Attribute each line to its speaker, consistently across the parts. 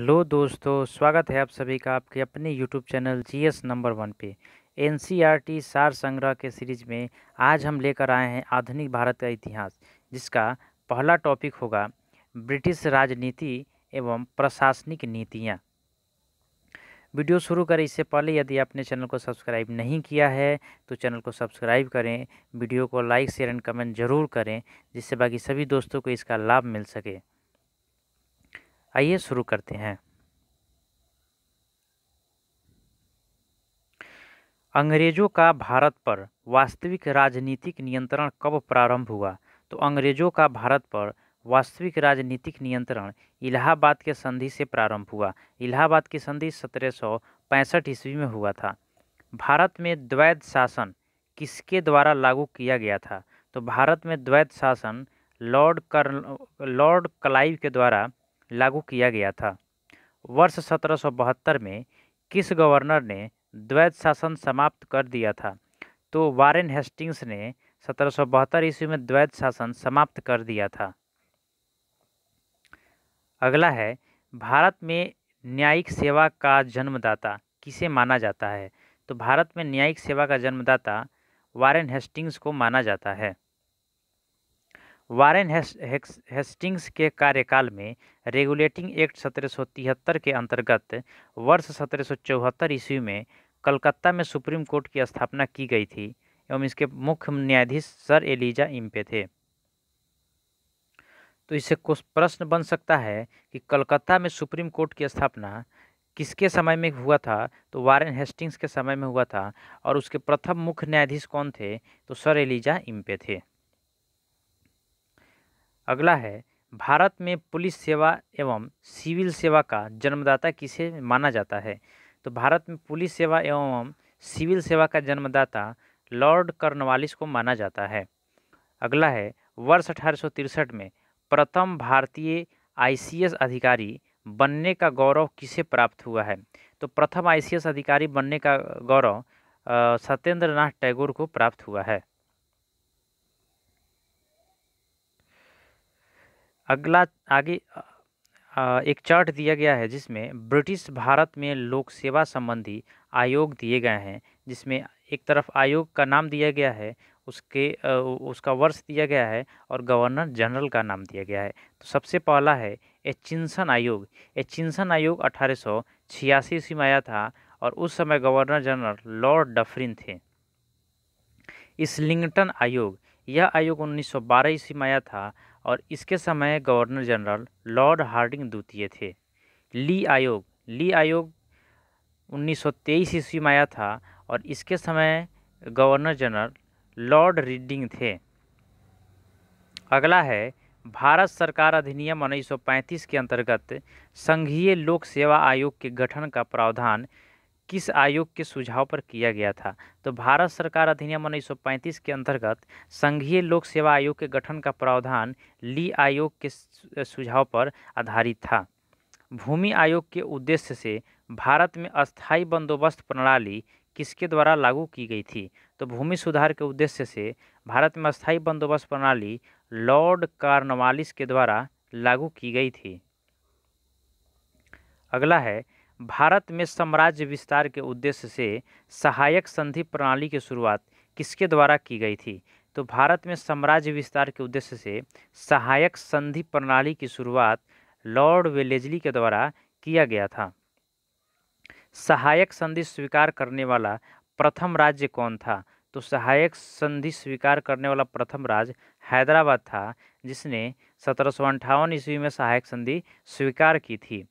Speaker 1: hello दोस्तों स्वागत है आप सभी का आपके अपने YouTube channel G S number one पे एन e सार संग्रह के सीरीज में आज हम लेकर आए हैं आधुनिक भारत का इतिहास जिसका पहला टॉपिक होगा ब्रिटिश राजनीति एवं प्रशासनिक नीतियाँ वीडियो शुरू करें इससे पहले यदि आपने चैनल को सब्सक्राइब नहीं किया है तो चैनल को सब्सक्राइब करें वीडियो को लाइक शेयर एंड कमेंट जरूर करें जिससे बाकी सभी दोस्तों को इसका लाभ मिल सके आइए शुरू करते हैं अंग्रेजों का भारत पर वास्तविक राजनीतिक नियंत्रण कब प्रारंभ हुआ तो अंग्रेजों का भारत पर वास्तविक राजनीतिक नियंत्रण इलाहाबाद के संधि से प्रारंभ हुआ इलाहाबाद की संधि सत्रह सौ पैंसठ ईस्वी में हुआ था भारत में द्वैध शासन किसके द्वारा लागू किया गया था तो भारत में द्वैत शासन लॉर्ड कर्न लॉर्ड क्लाइव के द्वारा लागू किया गया था वर्ष सत्रह में किस गवर्नर ने द्वैत शासन समाप्त कर दिया था तो वारेन हेस्टिंग्स ने सत्रह ईस्वी में द्वैत शासन समाप्त कर दिया था अगला है भारत में न्यायिक सेवा का जन्मदाता किसे माना जाता है तो भारत में न्यायिक सेवा का जन्मदाता वारेन हेस्टिंग्स को माना जाता है वारेन हेस्टिंग्स के कार्यकाल में रेगुलेटिंग एक्ट सत्रह के अंतर्गत वर्ष सत्रह ईस्वी में कलकत्ता में सुप्रीम कोर्ट की स्थापना की गई थी एवं इसके मुख्य न्यायाधीश सर एलिजा इम्पे थे तो इससे कुछ प्रश्न बन सकता है कि कलकत्ता में सुप्रीम कोर्ट की स्थापना किसके समय में हुआ था तो वारेन हेस्टिंग्स के समय में हुआ था और उसके प्रथम मुख्य न्यायाधीश कौन थे तो सर एलिजा इम्पे थे अगला है भारत में पुलिस सेवा एवं सिविल सेवा का जन्मदाता किसे माना जाता है तो भारत में पुलिस सेवा एवं सिविल सेवा का जन्मदाता लॉर्ड कर्नवालिस को माना जाता है अगला है वर्ष अठारह में प्रथम भारतीय आईसीएस अधिकारी बनने का गौरव किसे प्राप्त हुआ है तो प्रथम आईसीएस अधिकारी बनने का गौरव सत्येंद्र नाथ टैगोर को प्राप्त हुआ है अगला आगे एक चार्ट दिया गया है जिसमें ब्रिटिश भारत में लोक सेवा संबंधी आयोग दिए गए हैं जिसमें एक तरफ आयोग का नाम दिया गया है उसके उसका वर्ष दिया गया है और गवर्नर जनरल का नाम दिया गया है तो सबसे पहला है एचिंसन आयोग एचिंसन आयोग अठारह सौ ईस्वी में आया था और उस समय गवर्नर जनरल लॉर्ड डफरिन थे इसलिंगटन आयोग यह आयोग बारह ईस्वी में आया था और इसके समय गवर्नर जनरल लॉर्ड हार्डिंग द्वितीय थे ली आयोग ली आयोग 1923 ईस्वी में आया था और इसके समय गवर्नर जनरल लॉर्ड रीडिंग थे अगला है भारत सरकार अधिनियम 1935 के अंतर्गत संघीय लोक सेवा आयोग के गठन का प्रावधान किस आयोग के सुझाव पर किया गया था तो भारत सरकार अधिनियम उन्नीस के अंतर्गत संघीय लोक सेवा आयोग के गठन का प्रावधान ली आयोग के सुझाव पर आधारित था भूमि आयोग के उद्देश्य से भारत में अस्थायी बंदोबस्त प्रणाली किसके द्वारा लागू की गई थी तो भूमि सुधार के उद्देश्य से भारत में अस्थायी बंदोबस्त प्रणाली लॉर्ड कार्नवालिस के द्वारा लागू की गई थी अगला है भारत में साम्राज्य विस्तार के उद्देश्य से सहायक संधि प्रणाली की शुरुआत किसके द्वारा की गई थी तो भारत में साम्राज्य विस्तार के उद्देश्य से सहायक संधि प्रणाली की शुरुआत लॉर्ड वेलेजली के द्वारा किया गया था सहायक संधि स्वीकार करने वाला प्रथम राज्य कौन था तो सहायक संधि स्वीकार करने वाला प्रथम राज्य हैदराबाद था जिसने सत्रह ईस्वी में सहायक संधि स्वीकार की थी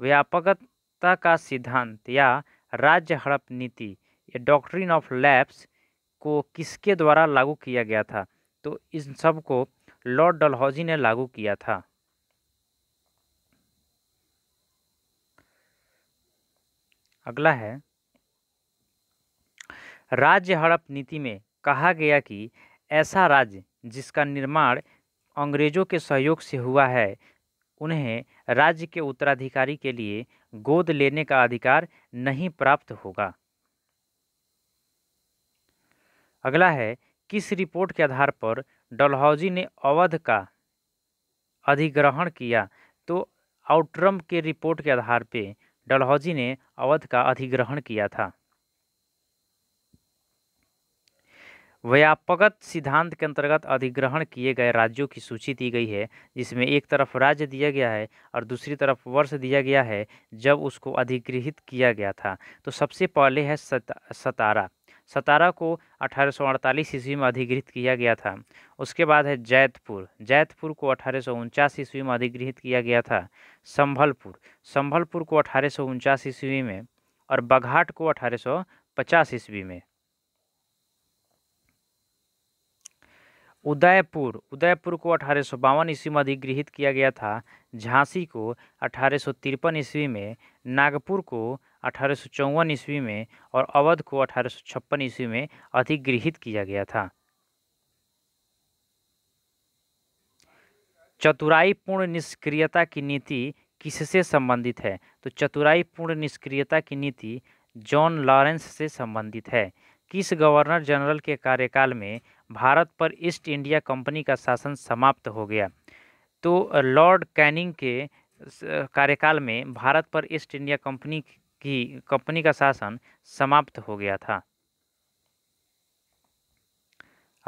Speaker 1: व्यापक सत्ता का सिद्धांत या राज्य हड़प नीति या डॉक्ट्रिन ऑफ लैब्स को किसके द्वारा लागू किया गया था तो इन सब को लॉर्ड डलहौजी ने लागू किया था अगला है राज्य हड़प नीति में कहा गया कि ऐसा राज्य जिसका निर्माण अंग्रेजों के सहयोग से हुआ है उन्हें राज्य के उत्तराधिकारी के लिए गोद लेने का अधिकार नहीं प्राप्त होगा अगला है किस रिपोर्ट के आधार पर डलहौजी ने अवध का अधिग्रहण किया तो आउट्रम के रिपोर्ट के आधार पर डलहौजी ने अवध का अधिग्रहण किया था व्यापकत सिद्धांत के अंतर्गत अधिग्रहण किए गए राज्यों की सूची दी गई है जिसमें एक तरफ राज्य दिया गया है और दूसरी तरफ वर्ष दिया गया है जब उसको अधिगृहित किया गया था तो सबसे पहले है सत, सतारा सतारा को अठारह ईस्वी में अधिगृहित किया गया था उसके बाद है जैतपुर जैतपुर को अठारह ईस्वी में अधिगृहित किया गया था संभलपुर संभलपुर को अठारह ईस्वी में और बघाट को अठारह ईस्वी में उदयपुर उदयपुर को अठारह सौ बावन ईस्वी में अधिगृहित किया गया था झांसी को अठारह सौ तिरपन ईस्वी में नागपुर को अठारह सौ चौवन ईस्वी में और अवध को अठारह सौ छप्पन ईस्वी में अधिगृहित किया गया था चतुराई पूर्ण निष्क्रियता की नीति किससे संबंधित है तो चतुराई पूर्ण निष्क्रियता की नीति जॉन लॉरेंस से संबंधित है किस गवर्नर जनरल के कार्यकाल में भारत पर ईस्ट इंडिया कंपनी का शासन समाप्त हो गया तो लॉर्ड कैनिंग के कार्यकाल में भारत पर ईस्ट इंडिया कंपनी की कंपनी का शासन समाप्त हो गया था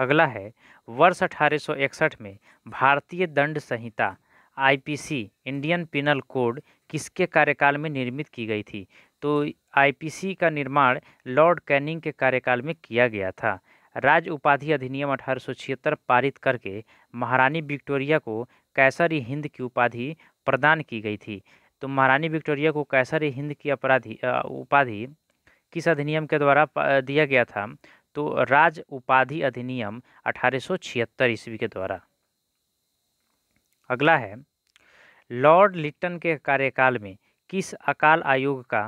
Speaker 1: अगला है वर्ष 1861 में भारतीय दंड संहिता आईपीसी इंडियन पिनल कोड किसके कार्यकाल में निर्मित की गई थी तो आईपीसी का निर्माण लॉर्ड कैनिंग के कार्यकाल में किया गया था राज्य उपाधि अधिनियम अठारह पारित करके महारानी विक्टोरिया को कैसर हिंद की उपाधि प्रदान की गई थी तो महारानी विक्टोरिया को कैसर हिंद की अपराधी उपाधि किस अधिनियम के द्वारा दिया गया था तो राज उपाधि अधिनियम अठारह सौ छिहत्तर ईस्वी के द्वारा अगला है लॉर्ड लिट्टन के कार्यकाल में किस अकाल आयोग का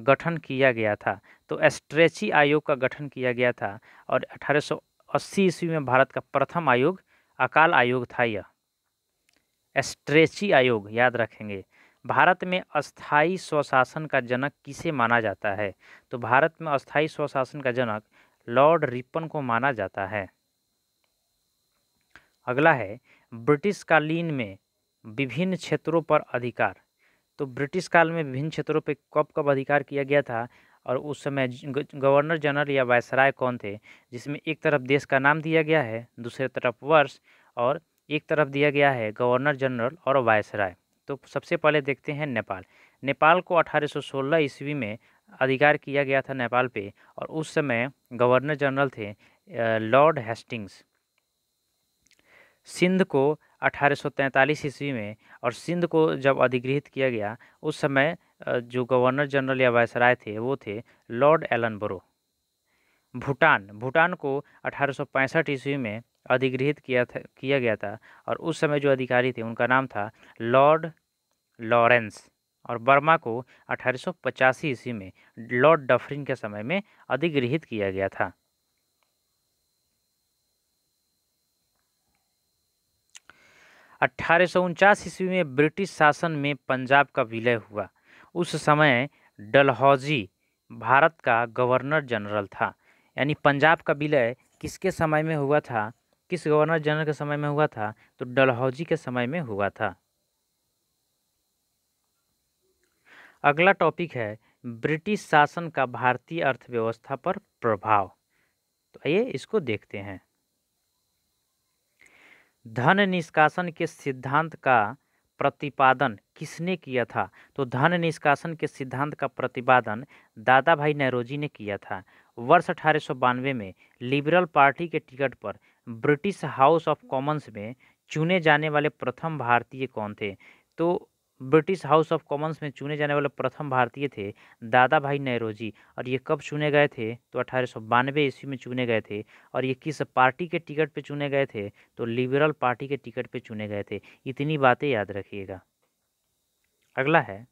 Speaker 1: गठन किया गया था तो एस्ट्रेची आयोग का गठन किया गया था और 1880 ईस्वी में भारत का प्रथम आयोग अकाल आयोग था यह स्ट्रेची आयोग याद रखेंगे भारत में अस्थाई स्वशासन का जनक किसे माना जाता है तो भारत में अस्थाई स्वशासन का जनक लॉर्ड रिपन को माना जाता है अगला है ब्रिटिश कालीन में विभिन्न क्षेत्रों पर अधिकार तो ब्रिटिश काल में विभिन्न क्षेत्रों पर कब कब अधिकार किया गया था और उस समय गवर्नर जनरल या वायसराय कौन थे जिसमें एक तरफ देश का नाम दिया गया है दूसरे तरफ वर्ष और एक तरफ दिया गया है गवर्नर जनरल और वायसराय तो सबसे पहले देखते हैं नेपाल नेपाल को 1816 ईस्वी में अधिकार किया गया था नेपाल पे और उस समय गवर्नर जनरल थे लॉर्ड हेस्टिंग्स सिंध को अठारह ईस्वी में और सिंध को जब अधिगृहित किया गया उस समय जो गवर्नर जनरल या वायसराय थे वो थे लॉर्ड बरो भूटान भूटान को अठारह ईस्वी में अधिगृहित किया था किया गया था और उस समय जो अधिकारी थे उनका नाम था लॉर्ड लॉरेंस और बर्मा को अठारह ईस्वी में लॉर्ड डफरिन के समय में अधिगृहित किया गया था अट्ठारह ईस्वी में ब्रिटिश शासन में पंजाब का विलय हुआ उस समय डलहौजी भारत का गवर्नर जनरल था यानी पंजाब का विलय किसके समय में हुआ था किस गवर्नर जनरल के समय में हुआ था तो डलहौजी के समय में हुआ था अगला टॉपिक है ब्रिटिश शासन का भारतीय अर्थव्यवस्था पर प्रभाव तो आइए इसको देखते हैं धन निष्कासन के सिद्धांत का प्रतिपादन किसने किया था तो धन निष्कासन के सिद्धांत का प्रतिपादन दादा भाई नेहरोजी ने किया था वर्ष अठारह में लिबरल पार्टी के टिकट पर ब्रिटिश हाउस ऑफ कॉमन्स में चुने जाने वाले प्रथम भारतीय कौन थे तो ब्रिटिश हाउस ऑफ कॉमन्स में चुने जाने वाले प्रथम भारतीय थे दादा भाई नेहरोजी और ये कब चुने गए थे तो अठारह सौ ईस्वी में चुने गए थे और ये किस पार्टी के टिकट पे चुने गए थे तो लिबरल पार्टी के टिकट पे चुने गए थे इतनी बातें याद रखिएगा अगला है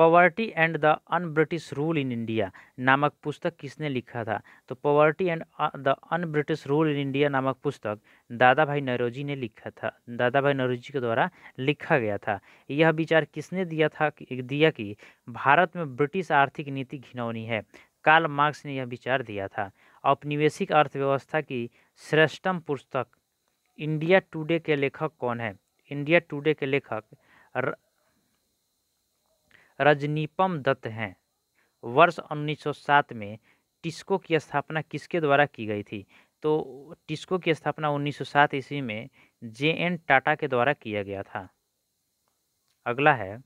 Speaker 1: poverty and the un British rule in India नामक पुस्तक किसने लिखा था तो poverty and the un British rule in India नामक पुस्तक दादा भाई नरोजी ने लिखा था दादा भाई नरोजी के द्वारा लिखा गया था यह विचार किसने दिया था दिया कि भारत में ब्रिटिश आर्थिक नीति घिनौनी है कार्ल मार्क्स ने यह विचार दिया था औपनिवेशिक अर्थव्यवस्था की श्रेष्ठम पुस्तक इंडिया टुडे के लेखक कौन है इंडिया टुडे के लेखक रजनीपम दत्त हैं वर्ष 1907 में टिस्को की स्थापना किसके द्वारा की गई थी तो टिस्को की स्थापना 1907 ईस्वी में जे एन टाटा के द्वारा किया गया था अगला है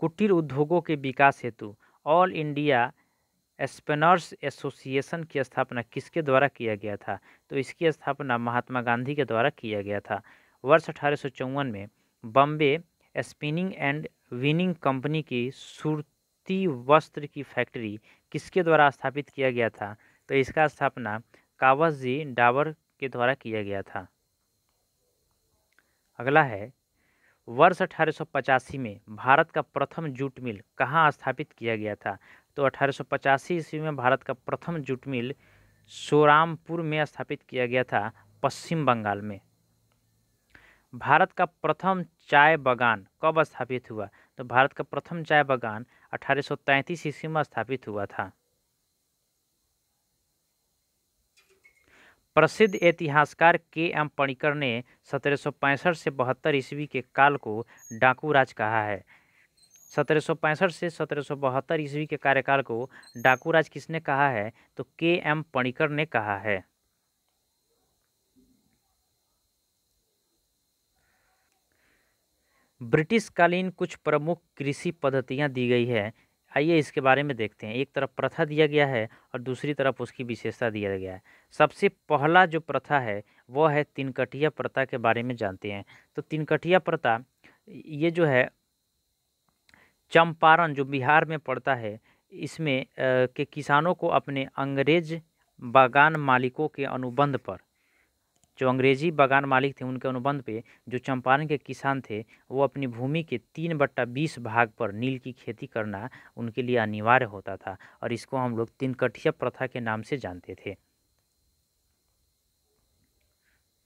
Speaker 1: कुटीर उद्योगों के विकास हेतु ऑल इंडिया स्पिनर्स एसोसिएशन की स्थापना किसके द्वारा किया गया था तो इसकी स्थापना महात्मा गांधी के द्वारा किया गया था वर्ष अठारह में Bombay spinning and weaving company की सूरती वस्त्र की फैक्ट्री किसके द्वारा स्थापित किया गया था तो इसका स्थापना कावस जी डावर के द्वारा किया गया था अगला है वर्ष अठारह में भारत का प्रथम जूट मिल कहाँ स्थापित किया गया था तो अठारह ईस्वी में भारत का प्रथम जूट मिल सोरामपुर में स्थापित किया गया था पश्चिम बंगाल में भारत का प्रथम चाय बागान कब स्थापित हुआ तो भारत का प्रथम चाय बागान 1833 ईस्वी में स्थापित हुआ था प्रसिद्ध इतिहासकार के एम पणिकर ने सत्रह से बहत्तर ईस्वी के काल को डाकू राज कहा है सत्रह से बहत्तर ईस्वी के कार्यकाल को डाकू राज किसने कहा है तो के एम पणिकर ने कहा है ब्रिटिशकालीन कुछ प्रमुख कृषि पद्धतियाँ दी गई है आइए इसके बारे में देखते हैं एक तरफ प्रथा दिया गया है और दूसरी तरफ उसकी विशेषता दिया गया है सबसे पहला जो प्रथा है वह है तिनकटिया प्रथा के बारे में जानते हैं तो तिनकटिया प्रथा ये जो है चंपारण जो बिहार में पड़ता है इसमें के किसानों को अपने अंग्रेज बागान मालिकों के अनुबंध पर जो अंग्रेजी बागान मालिक थे उनके अनुबंध पे जो चंपारण के किसान थे वो अपनी भूमि के तीन बट्टा बीस भाग पर नील की खेती करना उनके लिए अनिवार्य होता था और इसको हम लोग तिनकठिया प्रथा के नाम से जानते थे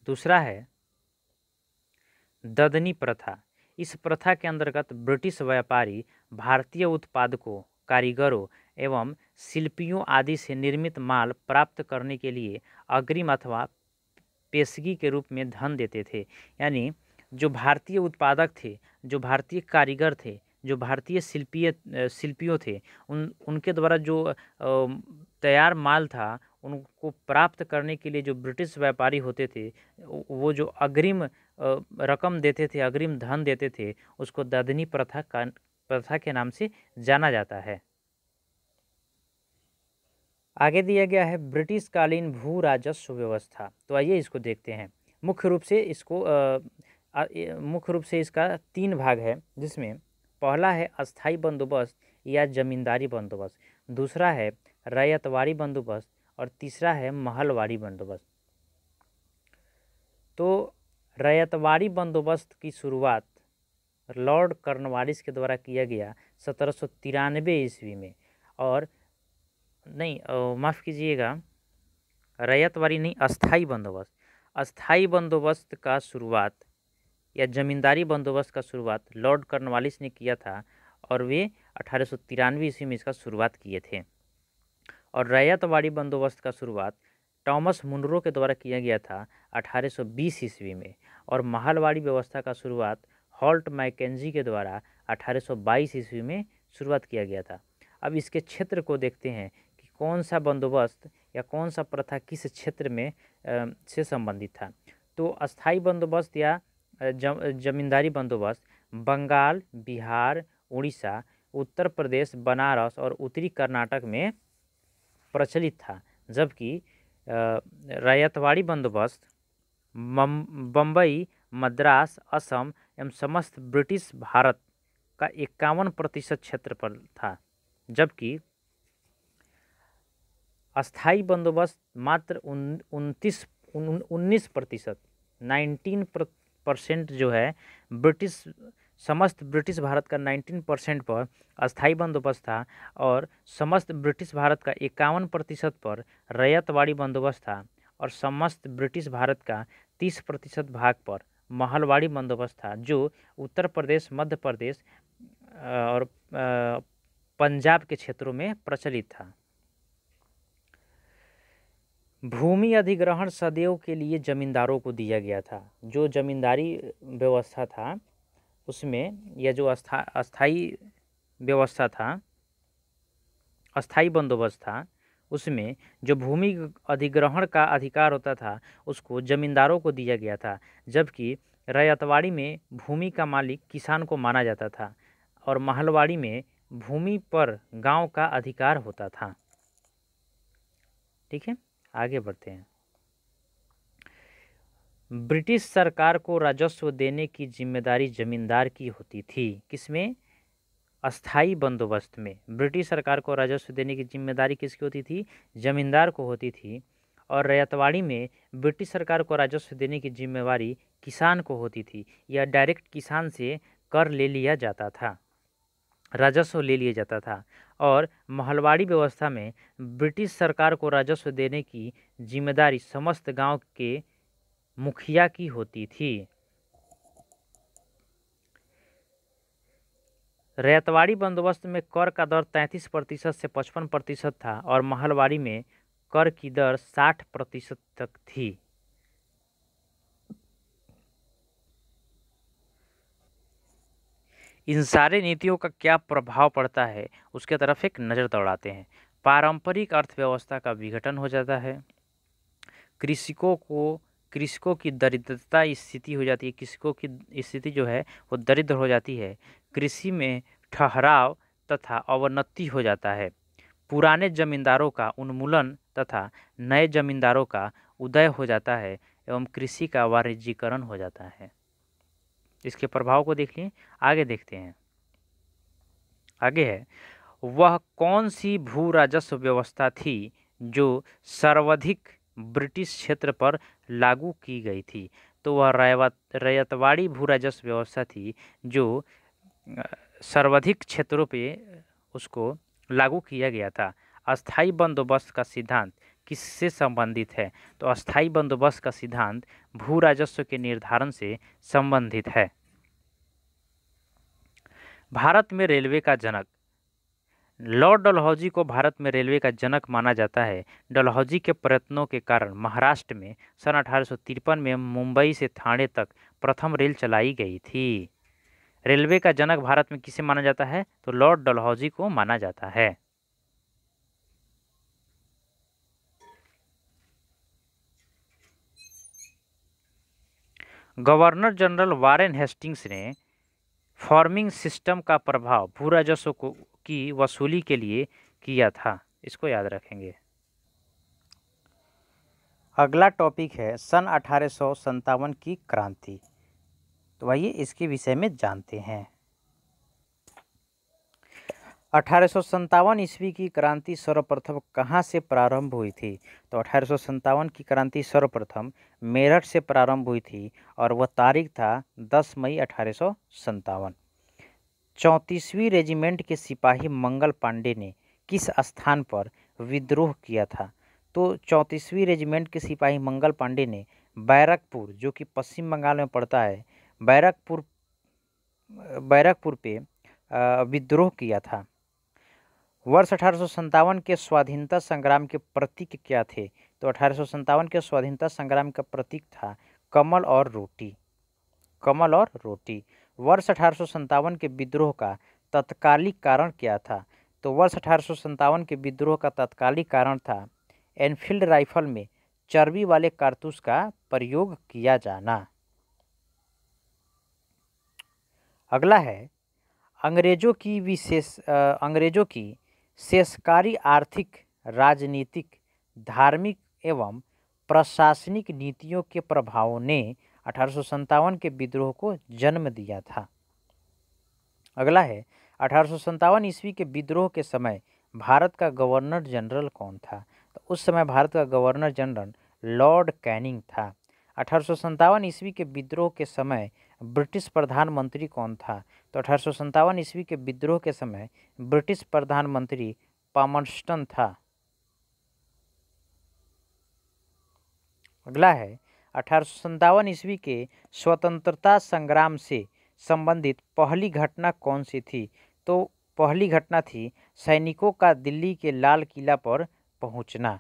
Speaker 1: दूसरा है ददनी प्रथा इस प्रथा के अंतर्गत ब्रिटिश व्यापारी भारतीय उत्पादकों कारीगरों एवं शिल्पियों आदि से निर्मित माल प्राप्त करने के लिए अग्रिम अथवा पेशगी के रूप में धन देते थे यानी जो भारतीय उत्पादक थे जो भारतीय कारीगर थे जो भारतीय शिल्पीय शिल्पियों थे उन उनके द्वारा जो तैयार माल था उनको प्राप्त करने के लिए जो ब्रिटिश व्यापारी होते थे वो जो अग्रिम रकम देते थे अग्रिम धन देते थे उसको ददनी प्रथा का प्रथा के नाम से जाना जाता है आगे दिया गया है ब्रिटिश कालीन भू राजस्व व्यवस्था तो आइए इसको देखते हैं मुख्य रूप से इसको मुख्य रूप से इसका तीन भाग है जिसमें पहला है अस्थाई बंदोबस्त या जमींदारी बंदोबस्त दूसरा है रैयतवाड़ी बंदोबस्त और तीसरा है महलवाड़ी बंदोबस्त तो रैयतवाड़ी बंदोबस्त की शुरुआत लॉर्ड कर्नवालिस के द्वारा किया गया सत्रह ईस्वी में और नहीं माफ़ कीजिएगा वाली नहीं अस्थाई बंदोबस्त अस्थाई बंदोबस्त का शुरुआत या जमींदारी बंदोबस्त का शुरुआत लॉर्ड कर्नवालिस ने किया था और वे अठारह सौ तिरानवे ईस्वी में इसका शुरुआत किए थे और रैयतवाड़ी बंदोबस्त का शुरुआत टॉमस मुनरो के द्वारा किया गया था अठारह सौ बीस ईस्वी में और महलवाड़ी व्यवस्था का शुरुआत हॉल्ट मैकेजी के द्वारा अठारह सौ बाईस ईस्वी में शुरुआत किया गया था अब इसके क्षेत्र को देखते हैं कौन सा बंदोबस्त या कौन सा प्रथा किस क्षेत्र में से संबंधित था तो अस्थाई बंदोबस्त या जमींदारी बंदोबस्त बंगाल बिहार उड़ीसा उत्तर प्रदेश बनारस और उत्तरी कर्नाटक में प्रचलित था जबकि रायतवाड़ी बंदोबस्त बम्बई मद्रास असम एवं समस्त ब्रिटिश भारत का इक्यावन प्रतिशत क्षेत्र पर था जबकि अस्थाई बंदोबस्त मात्र उनतीस उन्नीस प्रतिशत नाइन्टीन परसेंट जो है ब्रिटिश समस्त ब्रिटिश भारत का नाइन्टीन परसेंट पर अस्थाई बंदोबस्त था और समस्त ब्रिटिश भारत का इक्यावन प्रतिशत पर रैयतवाड़ी बंदोबस्त था और समस्त ब्रिटिश भारत का तीस प्रतिशत भाग पर महलवाड़ी बंदोबस्त था जो उत्तर प्रदेश मध्य प्रदेश और पंजाब के क्षेत्रों में प्रचलित था भूमि अधिग्रहण सदैव के लिए जमींदारों को दिया गया था जो जमींदारी व्यवस्था था उसमें यह जो अस्था अस्थाई व्यवस्था था अस्थाई बंदोबस्त था उसमें जो भूमि अधिग्रहण का अधिकार होता था उसको जमींदारों को दिया गया था जबकि रैयतवाड़ी में भूमि का मालिक किसान को माना जाता था और महलवाड़ी में भूमि पर गांव का अधिकार होता था ठीक है आगे बढ़ते हैं ब्रिटिश सरकार को राजस्व देने की जिम्मेदारी जमींदार की होती थी किसमें अस्थाई बंदोबस्त में ब्रिटिश सरकार को राजस्व देने की जिम्मेदारी किसकी होती थी जमींदार को होती थी और रैतवाड़ी में ब्रिटिश सरकार को राजस्व देने की जिम्मेवारी किसान को होती थी या डायरेक्ट किसान से कर ले लिया जाता था राजस्व ले लिया जाता था और महलवाड़ी व्यवस्था में ब्रिटिश सरकार को राजस्व देने की जिम्मेदारी समस्त गांव के मुखिया की होती थी रैतवाड़ी बंदोबस्त में कर का दर 33 प्रतिशत से 55 प्रतिशत था और महलवाड़ी में कर की दर 60 प्रतिशत तक थी इन सारे नीतियों का क्या प्रभाव पड़ता है उसके तरफ एक नज़र दौड़ाते हैं पारंपरिक अर्थव्यवस्था का विघटन हो जाता है कृषकों को कृषकों की दरिद्रता स्थिति हो जाती है कृषकों की स्थिति जो है वो दरिद्र हो जाती है कृषि में ठहराव तथा अवनति हो जाता है पुराने जमींदारों का उन्मूलन तथा नए जमींदारों का उदय हो जाता है एवं कृषि का वाणिज्यकरण हो जाता है इसके प्रभाव को देख लिए आगे देखते हैं आगे है वह कौन सी भू राजस्व व्यवस्था थी जो सर्वाधिक ब्रिटिश क्षेत्र पर लागू की गई थी तो वह रैयतवाड़ी भू राजस्व व्यवस्था थी जो सर्वाधिक क्षेत्रों पे उसको लागू किया गया था अस्थाई बंदोबस्त का सिद्धांत किससे संबंधित है तो अस्थाई बंदोबस्त का सिद्धांत भू राजस्व के निर्धारण से संबंधित है भारत में रेलवे का जनक लॉर्ड डलहौजी को भारत में रेलवे का जनक माना जाता है डलहौजी के प्रयत्नों के कारण महाराष्ट्र में सन अठारह में मुंबई से थाने तक प्रथम रेल चलाई गई थी रेलवे का जनक भारत में किसे माना जाता है तो लॉर्ड डलहौजी को माना जाता है गवर्नर जनरल वारेन हेस्टिंग्स ने फार्मिंग सिस्टम का प्रभाव भू राजस्व को की वसूली के लिए किया था इसको याद रखेंगे अगला टॉपिक है सन अठारह की क्रांति तो आइए इसके विषय में जानते हैं अठारह ईस्वी की क्रांति सर्वप्रथम कहाँ से प्रारंभ हुई थी तो अठारह की क्रांति सर्वप्रथम मेरठ से प्रारंभ हुई थी और वह तारीख था 10 मई अठारह चौंतीसवीं रेजिमेंट के सिपाही मंगल पांडे ने किस स्थान पर विद्रोह किया था तो चौंतीसवीं रेजिमेंट के सिपाही मंगल पांडे ने बैरकपुर जो कि पश्चिम बंगाल में पड़ता है बैरकपुर बैरकपुर पे विद्रोह किया था वर्ष अठारह के स्वाधीनता संग्राम के प्रतीक क्या थे तो अठारह के स्वाधीनता संग्राम का प्रतीक था कमल और रोटी कमल और रोटी वर्ष अठारह के विद्रोह का तत्कालिक कारण क्या था तो वर्ष अठारह के विद्रोह का तत्कालिक कारण था एनफील्ड राइफल में चर्बी वाले कारतूस का प्रयोग किया जाना अगला है अंग्रेजों की विशेष अंग्रेजों की शेषकारी आर्थिक राजनीतिक धार्मिक एवं प्रशासनिक नीतियों के प्रभावों ने अठारह के विद्रोह को जन्म दिया था अगला है अठारह ईस्वी के विद्रोह के समय भारत का गवर्नर जनरल कौन था तो उस समय भारत का गवर्नर जनरल लॉर्ड कैनिंग था अठारह ईस्वी के विद्रोह के समय ब्रिटिश प्रधानमंत्री कौन था तो अठारह ईस्वी के विद्रोह के समय ब्रिटिश प्रधानमंत्री पामस्टन था अगला है अठारह ईस्वी के स्वतंत्रता संग्राम से संबंधित पहली घटना कौन सी थी तो पहली घटना थी सैनिकों का दिल्ली के लाल किला पर पहुंचना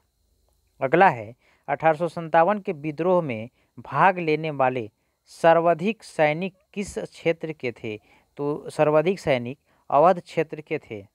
Speaker 1: अगला है अठारह के विद्रोह में भाग लेने वाले सर्वाधिक सैनिक किस क्षेत्र के थे तो सर्वाधिक सैनिक अवध क्षेत्र के थे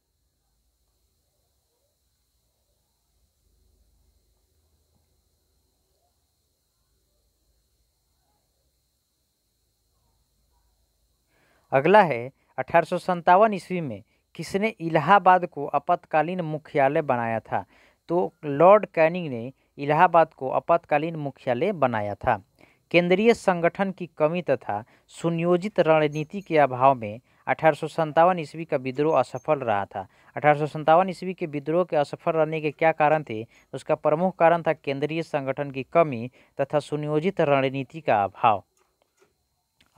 Speaker 1: अगला है अठारह ईस्वी में किसने इलाहाबाद को आपातकालीन मुख्यालय बनाया था तो लॉर्ड कैनिंग ने इलाहाबाद को आपातकालीन मुख्यालय बनाया था केंद्रीय संगठन की कमी तथा सुनियोजित रणनीति के अभाव में अठारह ईस्वी का विद्रोह असफल रहा था अठारह ईस्वी के विद्रोह के असफल रहने के क्या कारण थे उसका प्रमुख कारण था केंद्रीय संगठन की कमी तथा सुनियोजित रणनीति का अभाव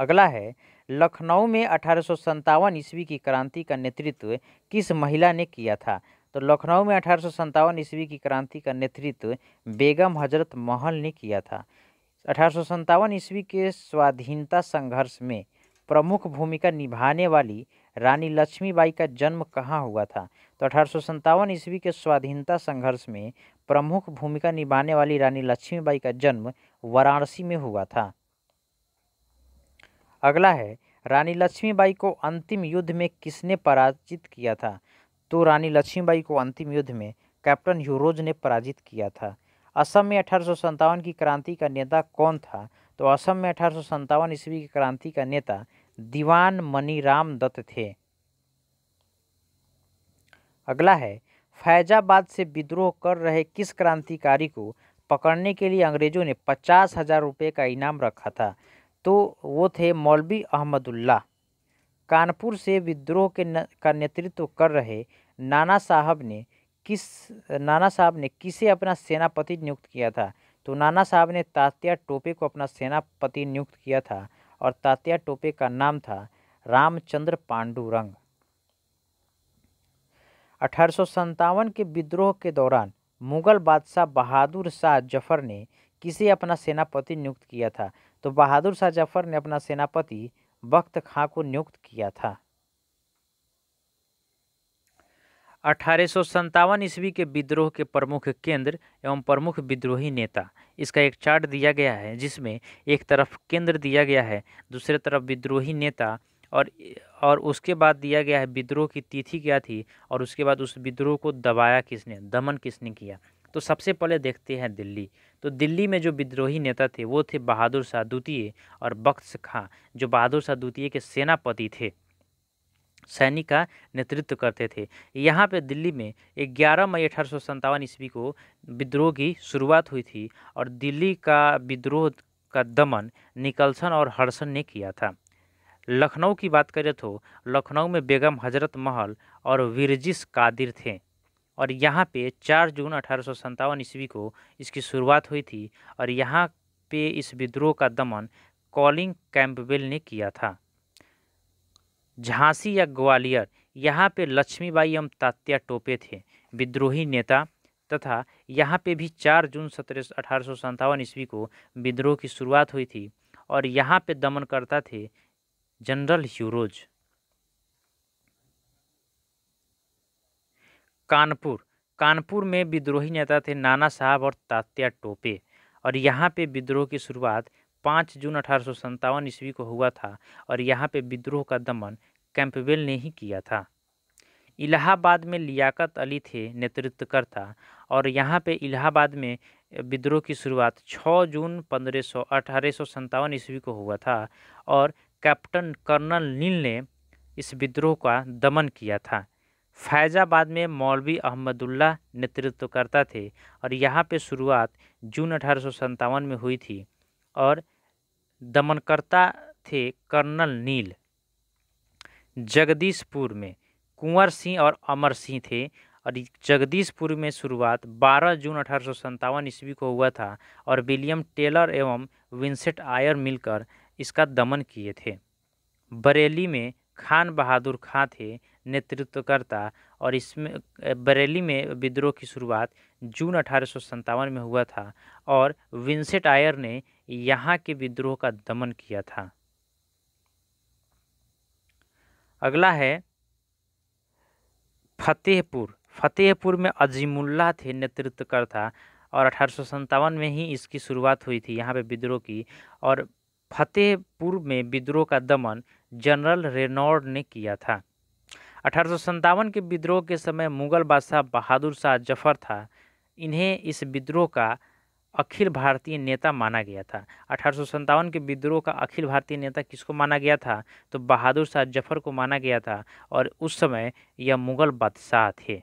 Speaker 1: अगला है लखनऊ में अठारह ईस्वी की क्रांति का नेतृत्व किस महिला ने किया था तो लखनऊ में अठारह ईस्वी की क्रांति का नेतृत्व बेगम हजरत महल ने किया था अठारह ईस्वी के स्वाधीनता संघर्ष में प्रमुख भूमिका निभाने वाली रानी लक्ष्मीबाई का जन्म कहाँ हुआ था तो अठारह ईस्वी के स्वाधीनता संघर्ष में प्रमुख भूमिका निभाने वाली रानी लक्ष्मीबाई का जन्म वाराणसी में हुआ था अगला है रानी लक्ष्मीबाई को अंतिम युद्ध में किसने पराजित किया था तो रानी लक्ष्मीबाई को अंतिम युद्ध में कैप्टन यूरोज ने पराजित किया था असम में अठारह की क्रांति का नेता कौन था तो असम में अठारह ईस्वी की क्रांति का नेता दीवान मनीराम दत्त थे अगला है फैजाबाद से विद्रोह कर रहे किस क्रांतिकारी को पकड़ने के लिए अंग्रेजों ने पचास हजार रुपये का इनाम रखा था तो वो थे मौलवी अहमदुल्ला कानपुर से विद्रोह के न, का नेतृत्व कर रहे नाना साहब ने किस नाना साहब ने किसे अपना सेनापति नियुक्त किया था तो नाना साहब ने तात्या टोपे को अपना सेनापति नियुक्त किया था और तात्या टोपे का नाम था रामचंद्र पांडुरंग अठारह के विद्रोह के दौरान मुगल बादशाह बहादुर शाह जफर ने किसे अपना सेनापति नियुक्त किया था तो बहादुर शाह जफर ने अपना सेनापति बख्त खां को नियुक्त किया था अठारह ईस्वी के विद्रोह के प्रमुख केंद्र एवं प्रमुख विद्रोही नेता इसका एक चार्ट दिया गया है जिसमें एक तरफ केंद्र दिया गया है दूसरे तरफ विद्रोही नेता और और उसके बाद दिया गया है विद्रोह की तिथि क्या थी और उसके बाद उस विद्रोह को दबाया किसने दमन किसने किया तो सबसे पहले देखते हैं दिल्ली तो दिल्ली में जो विद्रोही नेता थे वो थे बहादुर शाह द्वितीय और बख्श खां जो बहादुर शाह द्वितीय के सेनापति थे सैनिक का नेतृत्व करते थे यहाँ पे दिल्ली में 11 मई अठारह ईस्वी को विद्रोह की शुरुआत हुई थी और दिल्ली का विद्रोह का दमन निकलसन और हर्षन ने किया था लखनऊ की बात करें तो लखनऊ में बेगम हजरत महल और विरजिस कादिर थे और यहाँ पे 4 जून अठारह ईस्वी को इसकी शुरुआत हुई थी और यहाँ पे इस विद्रोह का दमन कॉलिंग कैंपबेल ने किया था झांसी या ग्वालियर यहाँ पे लक्ष्मीबाई एवं तात्या टोपे थे विद्रोही नेता तथा यहाँ पे भी चार जून सत्रह अठारह ईस्वी को विद्रोह की शुरुआत हुई थी और यहाँ पे दमनकर्ता थे जनरल ह्यूरोज कानपुर कानपुर में विद्रोही नेता थे नाना साहब और तात्या टोपे और यहाँ पे विद्रोह की शुरुआत पाँच जून अठारह सौ ईस्वी को हुआ था और यहाँ पे विद्रोह का दमन कैंपवेल ने ही किया था इलाहाबाद में लियाकत अली थे नेतृत्वकर्ता और यहाँ पे इलाहाबाद में विद्रोह की शुरुआत 6 जून पंद्रह सौ अठारह ईस्वी को हुआ था और कैप्टन कर्नल नील ने इस विद्रोह का दमन किया था फैज़ाबाद में मौलवी अहमदुल्ला नेतृत्व करता थे और यहाँ पे शुरुआत जून अठारह में हुई थी और दमनकर्ता थे कर्नल नील जगदीशपुर में कुंवर सिंह और अमर सिंह थे और जगदीशपुर में शुरुआत 12 जून अठारह ईस्वी को हुआ था और विलियम टेलर एवं विंसेट आयर मिलकर इसका दमन किए थे बरेली में खान बहादुर खां थे नेतृत्वकर्ता और इसमें बरेली में विद्रोह की शुरुआत जून अठारह में हुआ था और विंसेट आयर ने यहाँ के विद्रोह का दमन किया था अगला है फतेहपुर फतेहपुर में अजीमुल्ला थे नेतृत्वकर्ता और अठारह में ही इसकी शुरुआत हुई थी यहाँ पे विद्रोह की और फतेहपुर में विद्रोह का दमन जनरल रेनॉर्ड ने किया था अठारह के विद्रोह के समय मुगल बादशाह बहादुर शाह जफर था इन्हें इस विद्रोह का अखिल भारतीय नेता माना गया था अठारह के विद्रोह का अखिल भारतीय नेता किसको माना गया था तो बहादुर शाह जफर को माना गया था और उस समय यह मुगल बादशाह थे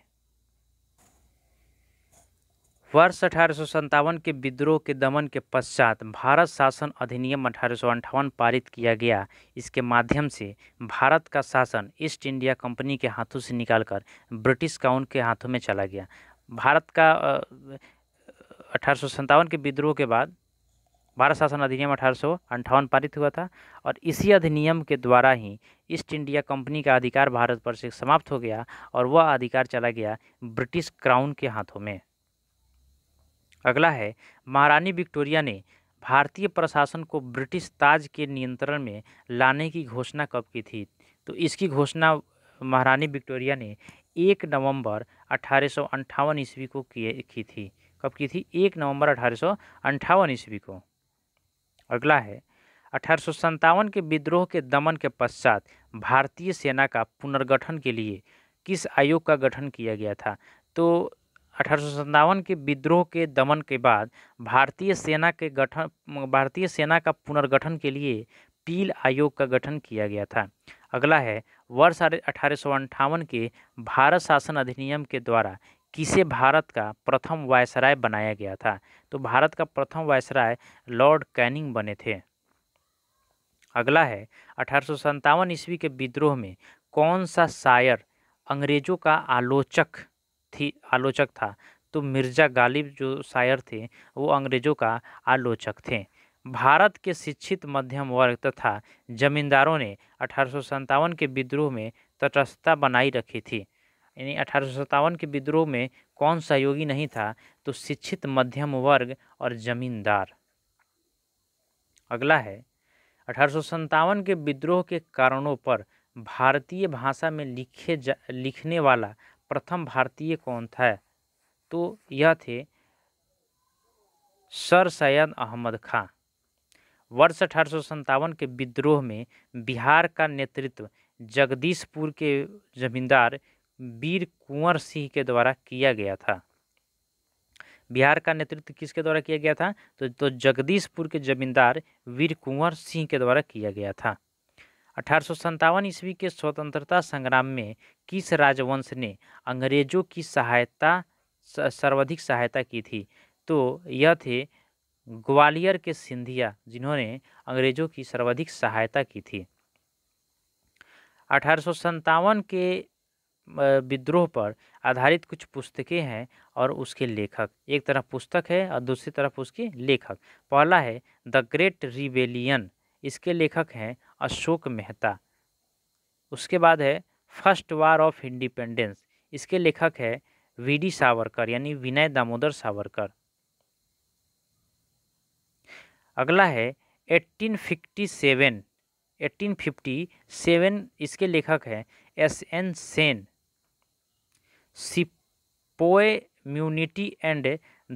Speaker 1: वर्ष अठारह के विद्रोह के दमन के पश्चात भारत शासन अधिनियम अठारह पारित किया गया इसके माध्यम से भारत का शासन ईस्ट इंडिया कंपनी के हाथों से निकालकर ब्रिटिश काउन के हाथों में चला गया भारत का अठारह के विद्रोह के बाद भारत शासन अधिनियम अठारह पारित हुआ था और इसी अधिनियम के द्वारा ही ईस्ट इंडिया कंपनी का अधिकार भारत पर से समाप्त हो गया और वह अधिकार चला गया ब्रिटिश क्राउन के हाथों में अगला है महारानी विक्टोरिया ने भारतीय प्रशासन को ब्रिटिश ताज के नियंत्रण में लाने की घोषणा कब की थी तो इसकी घोषणा महारानी विक्टोरिया ने एक नवंबर अठारह ईस्वी को किए की थी कब की थी एक नवंबर अठारह ईस्वी को अगला है अठारह के विद्रोह के दमन के पश्चात भारतीय सेना का पुनर्गठन के लिए किस आयोग का गठन किया गया था तो अठारह के विद्रोह के दमन के बाद भारतीय सेना के गठन भारतीय सेना का पुनर्गठन के लिए पील आयोग का गठन किया गया था अगला है वर्ष अठारह के भारत शासन अधिनियम के द्वारा किसे भारत का प्रथम वायसराय बनाया गया था तो भारत का प्रथम वायसराय लॉर्ड कैनिंग बने थे अगला है अठारह ईस्वी के विद्रोह में कौन सा शायर अंग्रेजों का आलोचक थी आलोचक था तो मिर्ज़ा गालिब जो शायर थे वो अंग्रेज़ों का आलोचक थे भारत के शिक्षित मध्यम वर्ग तथा जमींदारों ने अठारह के विद्रोह में तटस्थता बनाई रखी थी यानी अठारह के विद्रोह में कौन सहयोगी नहीं था तो शिक्षित मध्यम वर्ग और जमींदार अगला है अठारह के विद्रोह के कारणों पर भारतीय भाषा में लिखे जा लिखने वाला प्रथम भारतीय कौन था तो यह थे सर सैयद अहमद खां वर्ष अठारह के विद्रोह में बिहार का नेतृत्व जगदीशपुर के जमींदार वीर कुंवर सिंह के द्वारा किया गया था बिहार का नेतृत्व किसके द्वारा किया गया था तो, तो जगदीशपुर के जमींदार वीर कुंवर सिंह के द्वारा किया गया था अठारह ईस्वी के स्वतंत्रता संग्राम में किस राजवंश ने अंग्रेजों की सहायता सर्वाधिक सहायता की थी तो यह थे ग्वालियर के सिंधिया जिन्होंने अंग्रेजों की सर्वाधिक सहायता की थी अठारह के विद्रोह पर आधारित कुछ पुस्तकें हैं और उसके लेखक एक तरफ पुस्तक है और दूसरी तरफ उसके लेखक पहला है द ग्रेट रिवेलियन इसके लेखक हैं अशोक मेहता उसके बाद है फर्स्ट वार ऑफ इंडिपेंडेंस इसके लेखक है वी डी सावरकर यानी विनय दामोदर सावरकर अगला है 1857 1857 इसके लेखक है S N Sen sepoy mutiny and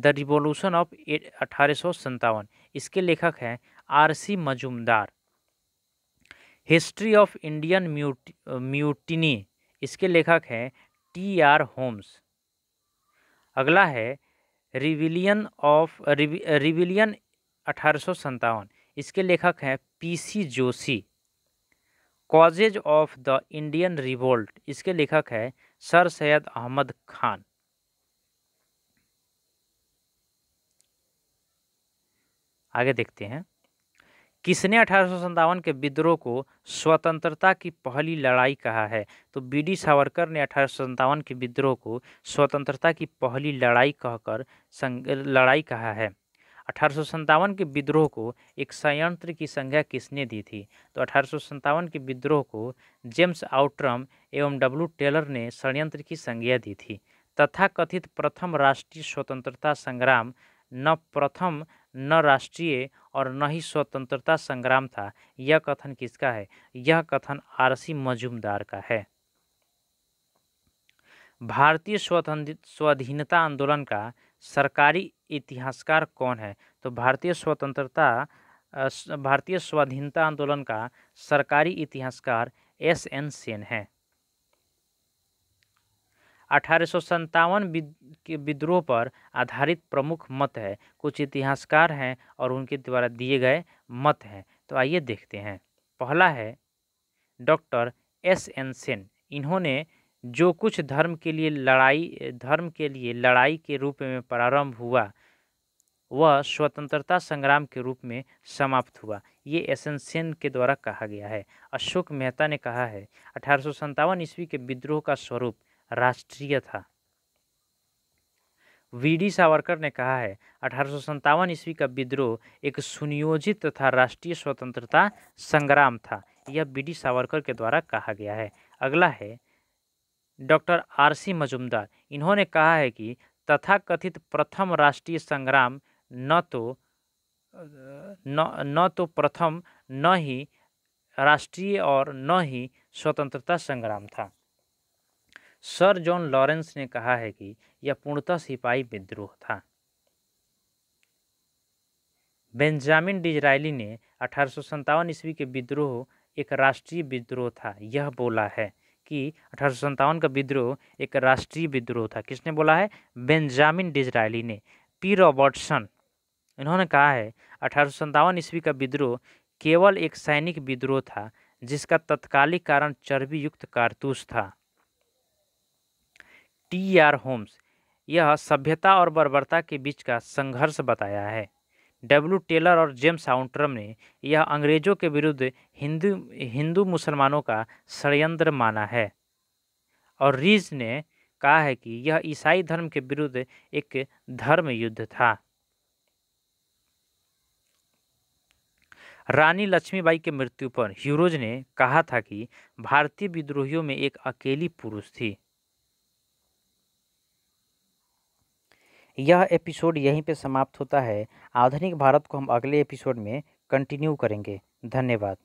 Speaker 1: the revolution of अठारह इसके लेखक हैं RC Majumdar history of Indian mute mutiny इसके लेखक हैं टी आर होम्स अगला है रिविलियन ऑफ रिविलियन अठारह इसके लेखक हैं PC Joshi causes of the Indian revolt इसके लेखक है सर सैयद अहमद खान आगे देखते हैं किसने अठारह के विद्रोह को स्वतंत्रता की पहली लड़ाई कहा है तो बी डी सावरकर ने अठारह के विद्रोह को स्वतंत्रता की पहली लड़ाई कहकर लड़ाई कहा है अठारह के विद्रोह को एक संयंत्र की संज्ञा किसने दी थी तो अठारह के विद्रोह को जेम्स आउट्रम एवं डब्ल्यू टेलर ने संयंत्र की संज्ञा दी थी तथा कथित प्रथम राष्ट्रीय स्वतंत्रता संग्राम न प्रथम न राष्ट्रीय और न ही स्वतंत्रता संग्राम था यह कथन किसका है यह कथन आरसी मजूमदार का है भारतीय स्वाधीनता आंदोलन का सरकारी इतिहासकार कौन है तो भारतीय स्वतंत्रता भारतीय स्वाधीनता आंदोलन का सरकारी इतिहासकार एस एन सेन है अठारह के विद्रोह पर आधारित प्रमुख मत है कुछ इतिहासकार हैं और उनके द्वारा दिए गए मत हैं तो आइए देखते हैं पहला है डॉक्टर एस एन सेन इन्होंने जो कुछ धर्म के लिए लड़ाई धर्म के लिए लड़ाई के रूप में प्रारंभ हुआ वह स्वतंत्रता संग्राम के रूप में समाप्त हुआ ये एन सेन के द्वारा कहा गया है अशोक मेहता ने कहा है अठारह ईस्वी के विद्रोह का स्वरूप राष्ट्रीय था वी डी सावरकर ने कहा है अठारह ईस्वी का विद्रोह एक सुनियोजित तथा राष्ट्रीय स्वतंत्रता संग्राम था यह बी डी सावरकर के द्वारा कहा गया है अगला है डॉक्टर आर सी मजुमदार इन्होंने कहा है कि तथाकथित प्रथम राष्ट्रीय संग्राम न तो न न तो प्रथम न ही राष्ट्रीय और न ही स्वतंत्रता संग्राम था सर जॉन लॉरेंस ने कहा है कि यह पूर्णतः सिपाही विद्रोह था बेंजामिन डिजराइली ने अठारह ईस्वी के विद्रोह एक राष्ट्रीय विद्रोह था यह बोला है कि अठारह का विद्रोह एक राष्ट्रीय विद्रोह था किसने बोला है बेंजामिन डिजराइली ने पी रॉबर्टसन इन्होंने कहा है अठारह ईस्वी का विद्रोह केवल एक सैनिक विद्रोह था जिसका तत्कालिक कारण चर्बी युक्त कारतूस था टी आर होम्स यह सभ्यता और बर्बरता के बीच का संघर्ष बताया है डब्ल्यू टेलर और जेम्स आउंट्रम ने यह अंग्रेजों के विरुद्ध हिंदू हिंदू मुसलमानों का षडयंत्र माना है और रीज ने कहा है कि यह ईसाई धर्म के विरुद्ध एक धर्म युद्ध था रानी लक्ष्मीबाई के मृत्यु पर ह्यूरोज ने कहा था कि भारतीय विद्रोहियों में एक अकेली पुरुष थी यह एपिसोड यहीं पे समाप्त होता है आधुनिक भारत को हम अगले एपिसोड में कंटिन्यू करेंगे धन्यवाद